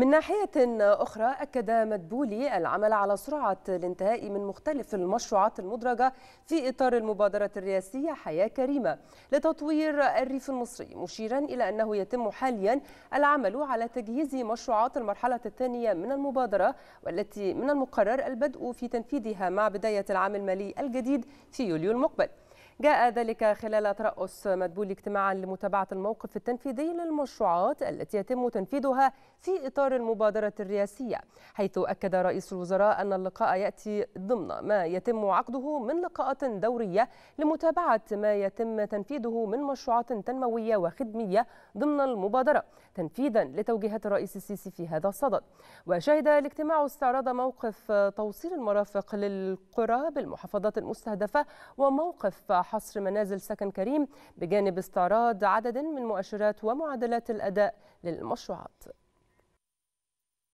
من ناحية أخرى أكد مدبولي العمل على سرعة الانتهاء من مختلف المشروعات المدرجة في إطار المبادرة الرئاسية حياة كريمة لتطوير الريف المصري مشيرا إلى أنه يتم حاليا العمل على تجهيز مشروعات المرحلة الثانية من المبادرة والتي من المقرر البدء في تنفيذها مع بداية العام المالي الجديد في يوليو المقبل جاء ذلك خلال ترأس مدبول اجتماعا لمتابعة الموقف التنفيذي للمشروعات التي يتم تنفيذها في إطار المبادرة الرئاسية حيث أكد رئيس الوزراء أن اللقاء يأتي ضمن ما يتم عقده من لقاءات دورية لمتابعة ما يتم تنفيذه من مشروعات تنموية وخدمية ضمن المبادرة تنفيذا لتوجيهات الرئيس السيسي في هذا الصدد وشهد الاجتماع استعراض موقف توصيل المرافق للقرى بالمحافظات المستهدفة وموقف حصر منازل سكن كريم بجانب استعراض عدد من مؤشرات ومعادلات الأداء للمشروعات